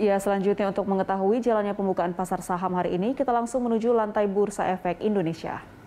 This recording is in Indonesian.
Ya, selanjutnya untuk mengetahui jalannya pembukaan pasar saham hari ini, kita langsung menuju lantai Bursa Efek Indonesia.